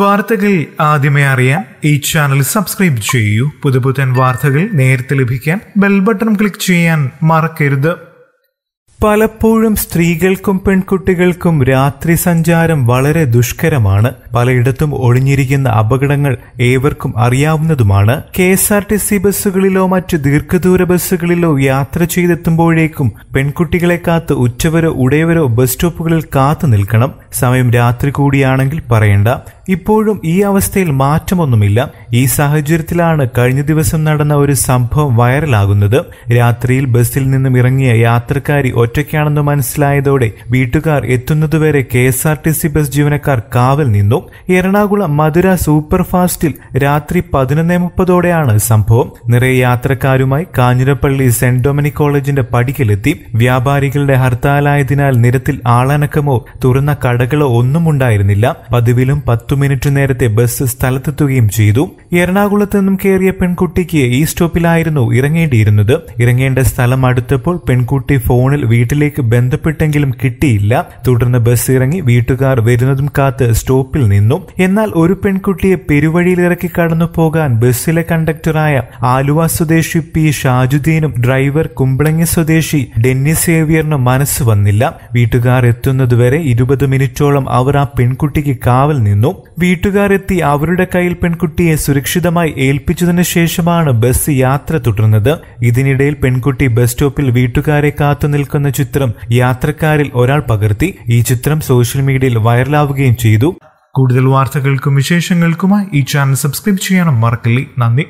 വാർത്തകൾ ആദ്യമേ അറിയാൻ ഈ ചാനൽ സബ്സ്ക്രൈബ് ചെയ്യൂ പുതുപുത്തൻ വാർത്തകൾ നേരത്തെ ലഭിക്കാൻ ബെൽ ബട്ടൺ ക്ലിക്ക് ചെയ്യാൻ മറക്കരുത് പലപ്പോഴും സ്ത്രീകൾക്കും പെൺകുട്ടികൾക്കും രാത്രി സഞ്ചാരം വളരെ ദുഷ്കരമാണ് പലയിടത്തും ഒളിഞ്ഞിരിക്കുന്ന അപകടങ്ങൾ ഏവർക്കും അറിയാവുന്നതുമാണ് K S R T C ബസ്സുകളിലോ മറ്റ് ദീർഘദൂര ബസ്സുകളിലോ യാത്ര ചെയ്തെത്തുമ്പോഴേക്കും പെൺകുട്ടികളെ കാത്ത് ഉച്ചവരോ ഉടയവരോ ബസ് സ്റ്റോപ്പുകളിൽ കാത്തു നിൽക്കണം സമയം രാത്രി കൂടിയാണെങ്കിൽ പറയണ്ട ഇപ്പോഴും ഈ അവസ്ഥയിൽ മാറ്റമൊന്നുമില്ല ഈ സാഹചര്യത്തിലാണ് കഴിഞ്ഞ ദിവസം നടന്ന ഒരു സംഭവം വൈറലാകുന്നത് രാത്രിയിൽ ബസ്സിൽ നിന്നും ഇറങ്ങിയ യാത്രക്കാരി ഒറ്റയ്ക്കാണെന്ന് മനസ്സിലായതോടെ വീട്ടുകാർ എത്തുന്നതുവരെ K S R T C bus ജീവനക്കാർ കാവൽ നിന്നു എറണാകുളം മധുര സൂപ്പർഫാസ്റ്റിൽ രാത്രി പതിനൊന്നേ മുപ്പതോടെയാണ് സംഭവം നിറയെ യാത്രക്കാരുമായി കാഞ്ഞിരപ്പള്ളി സെന്റ് ഡൊമിനിക് കോളേജിന്റെ പടിക്കലെത്തി വ്യാപാരികളുടെ ഹർത്താലായതിനാൽ നിരത്തിൽ ആളനക്കമോ തുറന്ന കടകളോ ഒന്നും ഉണ്ടായിരുന്നില്ല പതിവിലും പത്തു മിനിറ്റ് നേരത്തെ ബസ് സ്ഥലത്തെത്തുകയും ചെയ്തു എറണാകുളത്ത് നിന്നും കയറിയ പെൺകുട്ടിക്ക് ഈ സ്റ്റോപ്പിലായിരുന്നു ഇറങ്ങേണ്ടിയിരുന്നത് ഇറങ്ങേണ്ട സ്ഥലം അടുത്തപ്പോൾ പെൺകുട്ടി ഫോണിൽ വീട്ടിലേക്ക് ബന്ധപ്പെട്ടെങ്കിലും കിട്ടിയില്ല തുടർന്ന് ബസ് ഇറങ്ങി വീട്ടുകാർ വരുന്നതും കാത്ത് സ്റ്റോപ്പിൽ നിന്നു എന്നാൽ ഒരു പെൺകുട്ടിയെ പെരുവഴിയിൽ ഇറക്കി കടന്നു പോകാൻ ബസ്സിലെ കണ്ടക്ടറായ ആലുവ സ്വദേശി പി ഷാജുദ്ദീനും ഡ്രൈവർ കുമ്പളങ്ങി സ്വദേശി ഡെന്നി സേവിയറിനും മനസ്സ് വന്നില്ല വീട്ടുകാർ എത്തുന്നതുവരെ ഇരുപത് മിനിറ്റോളം അവർ ആ പെൺകുട്ടിക്ക് കാവൽ നിന്നു വീട്ടുകാരെത്തി അവരുടെ കയ്യിൽ പെൺകുട്ടിയെ സുരക്ഷിതമായി ഏൽപ്പിച്ചതിനു ശേഷമാണ് ബസ് യാത്ര തുടർന്നത് ഇതിനിടയിൽ പെൺകുട്ടി ബസ് സ്റ്റോപ്പിൽ വീട്ടുകാരെ കാത്തു നിൽക്കുന്ന ചിത്രം യാത്രക്കാരിൽ ഒരാൾ പകർത്തി ഈ ചിത്രം സോഷ്യൽ മീഡിയയിൽ വൈറലാവുകയും ചെയ്തു കൂടുതൽ വാർത്തകൾക്കും വിശേഷങ്ങൾക്കുമായി ഈ ചാനൽ സബ്സ്ക്രൈബ് ചെയ്യണം മറക്കല്ലേ നന്ദി